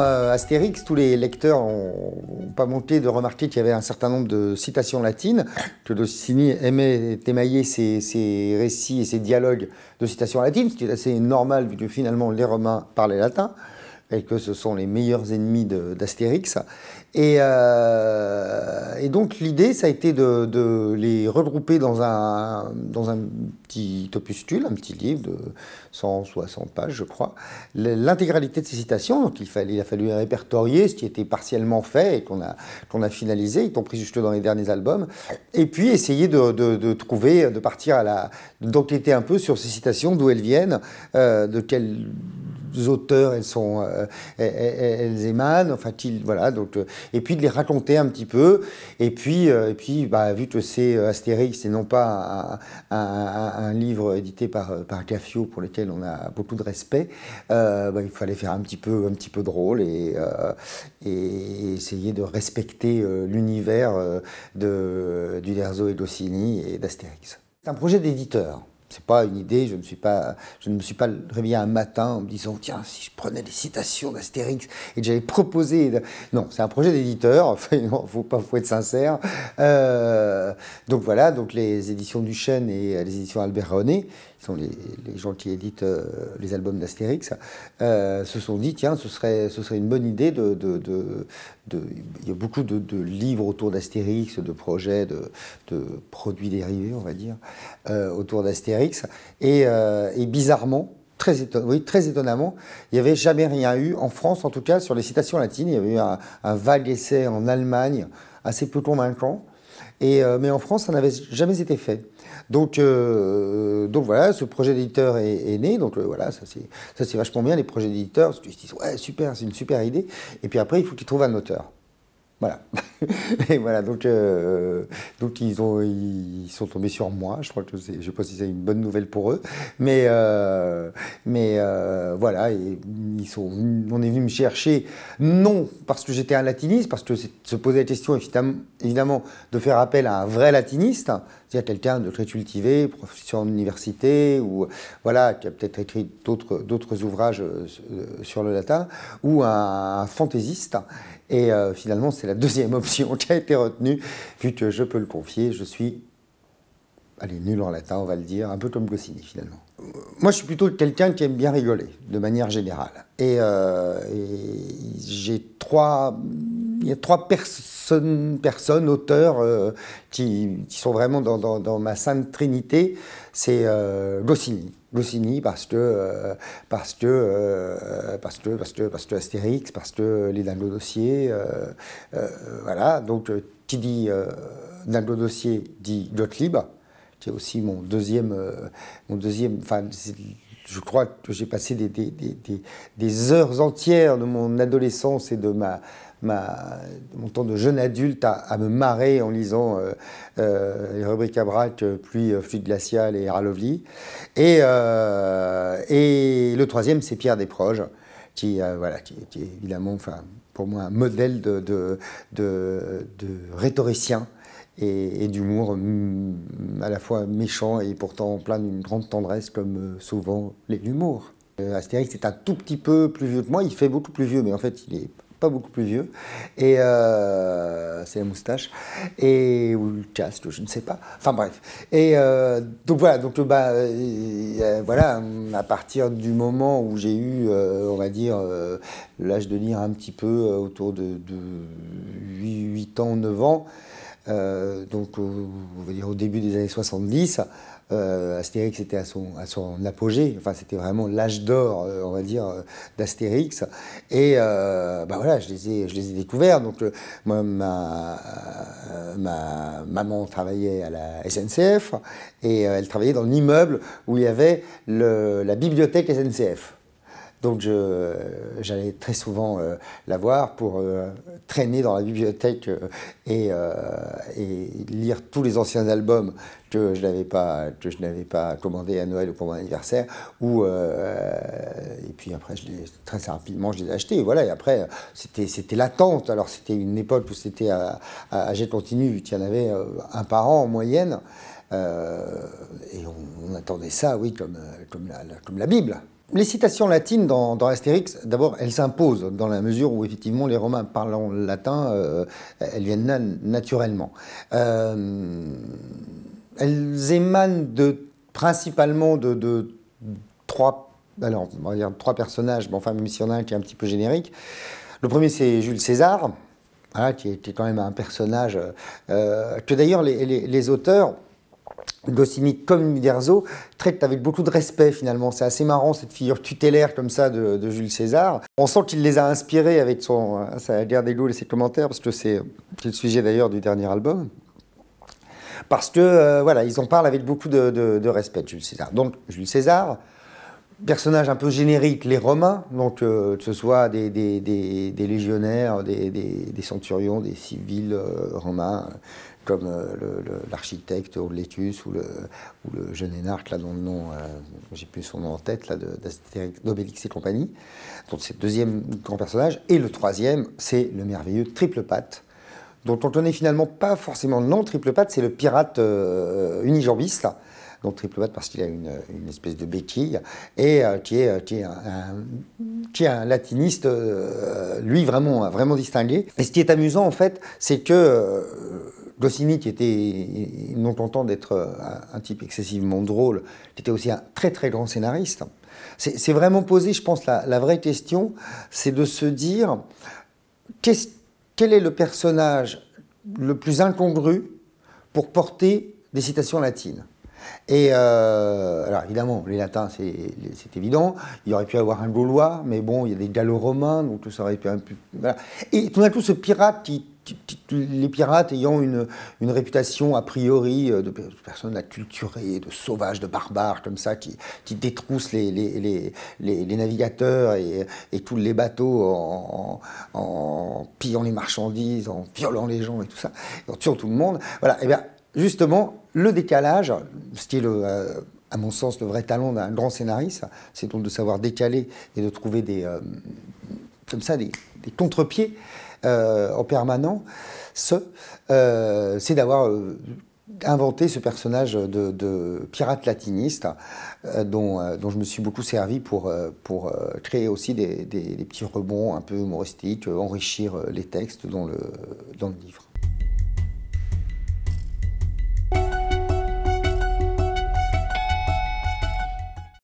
Euh, Astérix, tous les lecteurs n'ont pas manqué de remarquer qu'il y avait un certain nombre de citations latines, que Dossini aimait émailler ses, récits et ses dialogues de citations latines, ce qui est assez normal vu que finalement les Romains parlaient latin et que ce sont les meilleurs ennemis d'Astérix. Et, euh, et, donc l'idée, ça a été de, les regrouper dans un, dans un petit opuscule, un petit livre de 160 pages, je crois, l'intégralité de ces citations. Donc il, fallait, il a fallu répertorier ce qui était partiellement fait et qu'on a, qu'on a finalisé, y pris juste dans les derniers albums. Et puis essayer de, de, trouver, de partir à la... d'enquêter un peu sur ces citations, d'où elles viennent, euh, de quelle auteurs elles sont, euh, émanent. Enfin, voilà. Donc, euh, et puis de les raconter un petit peu. Et puis, euh, et puis, bah, vu que c'est Astérix et non pas un, livre édité par par pour lequel on a beaucoup de respect, bah, il fallait faire un petit peu, un petit peu drôle et, et essayer de respecter l'univers de du et d'Ossini et d'Astérix. C'est un projet d'éditeur c'est pas une idée, je ne, suis pas, je ne me suis pas réveillé un matin en me disant tiens, si je prenais des citations d'Astérix et que j'avais proposé. Non, c'est un projet d'éditeur, il ne faut pas être sincère. Euh, donc voilà, donc les éditions Duchesne et euh, les éditions Albert René, qui sont les, gens qui éditent euh, les albums d'Astérix, se sont dit tiens, ce serait, ce serait une bonne idée de. de, de, de il y a beaucoup de, livres autour d'Astérix, de projets, de, produits dérivés, on va dire, autour d'Astérix euh, et, bizarrement, très, étonnamment, il n'y avait jamais rien eu, en France en tout cas, sur les citations latines. Il y avait eu un, vague essai en Allemagne, assez peu convaincant. Et, euh, mais en France, ça n'avait jamais été fait. Donc, euh, donc voilà, ce projet d'éditeur est, né. Donc voilà, ça c'est, vachement bien les projets d'éditeurs. Ils se disent, ouais, super, c'est une super idée. Et puis après, il faut qu'ils trouvent un auteur. Voilà. et voilà, donc, euh, donc ils, ont, ils sont tombés sur moi. Je crois que je ne sais pas si c'est une bonne nouvelle pour eux. Mais, euh, mais euh, voilà, et ils sont on est venu me chercher, non parce que j'étais un latiniste, parce que se poser la question, évidemment, de faire appel à un vrai latiniste, hein. c'est-à-dire quelqu'un de très cultivé, professeur en université, ou voilà, qui a peut-être écrit d'autres ouvrages sur le latin, ou un fantaisiste. Et euh, finalement, c'est la deuxième option qui a été retenue, vu que je peux le confier, je suis, allez, nul en latin, on va le dire, un peu comme Goscinny finalement. Moi, je suis plutôt quelqu'un qui aime bien rigoler, de manière générale. et euh, j'ai trois il y a trois personnes, personnes auteurs, euh, qui, sont vraiment dans, ma sainte trinité. C'est euh, Goscinny. parce que, euh, parce, que, euh, parce que, parce que, parce que, Astérix, parce que les dossier Dossiers, voilà. Donc, qui dit Dingo Dossier dit Gottlieb, qui est aussi mon deuxième, mon deuxième, enfin, je crois que j'ai passé des, heures entières de mon adolescence et de mon temps de jeune adulte à, me marrer en lisant euh, euh, les rubriques à braque, euh, Pluie, Fluide glacial » et Ralovli. Et, et le troisième, c'est Pierre Desproges, qui, voilà, qui, est évidemment pour moi un modèle de rhétoricien et, d'humour mm, à la fois méchant et pourtant plein d'une grande tendresse comme euh, souvent l'humour. Euh, Astérix est un tout petit peu plus vieux que moi, il fait beaucoup plus vieux, mais en fait il est pas beaucoup plus vieux, et euh, c'est la moustache, et, ou le casque, je ne sais pas, enfin bref. Et donc voilà, donc, bah, voilà, à partir du moment où j'ai eu, on va dire, l'âge de lire un petit peu autour de, de 8, 8 ans, 9 ans, euh, donc, euh, au, dire au début des années 70, euh, Astérix était à son, à son apogée. Enfin, c'était vraiment l'âge d'or, euh, on va dire, d'Astérix. Et euh, bah voilà, je les ai, je les ai découverts. Donc, moi, ma, ma, maman travaillait à la SNCF et elle travaillait dans l'immeuble où il y avait le, la bibliothèque SNCF. Donc j'allais très souvent euh, la voir pour euh, traîner dans la bibliothèque euh, et, lire tous les anciens albums que je n'avais pas que pas commandé à Noël ou pour mon anniversaire. et puis après, je très rapidement, je les ai achetés. Et voilà. Et après, c'était l'attente. Alors c'était une époque où c'était à, jet continu. Il y en avait un par an en moyenne. et on, attendait ça, oui, comme la Bible. Les citations latines dans, dans Astérix, d'abord, elles s'imposent dans la mesure où effectivement les Romains parlant latin, euh, elles viennent naturellement. Euh, elles émanent principalement de, trois, alors, trois personnages, mais enfin même s'il y en a un qui est un petit peu générique. Le premier c'est Jules César, hein, qui était quand même un personnage euh, que d'ailleurs les auteurs Goscinny comme Miderzo traitent avec beaucoup de respect finalement. C'est assez marrant cette figure tutélaire comme ça de, Jules César. On sent qu'il les a inspirés avec son, sa guerre des Gaules et ses commentaires, parce que c'est le sujet d'ailleurs du dernier album. Parce que euh, voilà, ils en parlent avec beaucoup de, de, de respect, Jules César. Donc Jules César, personnages un peu génériques, les Romains, donc euh, que ce soit des, légionnaires, des, centurions, des civils euh, romains, euh, comme l'architecte Aurletus ou le, ou le jeune énarque, là, dont le nom, j'ai plus son nom en tête, là, d'Obélix et compagnie. Donc c'est le deuxième grand personnage. Et le troisième, c'est le merveilleux Triple Patte, dont on connaît finalement pas forcément le nom. Triple Patte, c'est le pirate unijambiste, là donc triplomate parce qu'il a une, espèce de béquille, et euh, qui, est, euh, qui, est un, latiniste, euh, lui, vraiment, vraiment distingué. Et ce qui est amusant, en fait, c'est que Goscinny, qui était non content d'être un, type excessivement drôle, qui était aussi un très très grand scénariste, c'est vraiment posé, je pense, la, vraie question, c'est de se dire, quel est le personnage le plus incongru pour porter des citations latines et euh, alors évidemment, les latins, c'est évident. Il aurait pu y avoir un gaulois, mais bon, il y a des gallo-romains, donc tout ça aurait pu. Un peu, voilà. Et tout d'un coup, ce pirate qui les pirates ayant une, une, réputation a priori euh, de personnes acculturées, de sauvages, de barbares, comme ça, qui, qui détroussent les, les, les, navigateurs et, et, tous les bateaux en, en, pillant les marchandises, en violant les gens et tout ça, en tuant tout le monde. Voilà, et eh bien justement, le décalage, qui est euh, à mon sens, le vrai talent d'un grand scénariste, c'est donc de savoir décaler et de trouver des, euh, des, contre-pieds euh, en permanent. Ce, c'est d'avoir inventé ce personnage de, pirate latiniste dont, je me suis beaucoup servi pour, pour créer aussi des, petits rebonds un peu humoristiques, enrichir les textes le, dans le livre.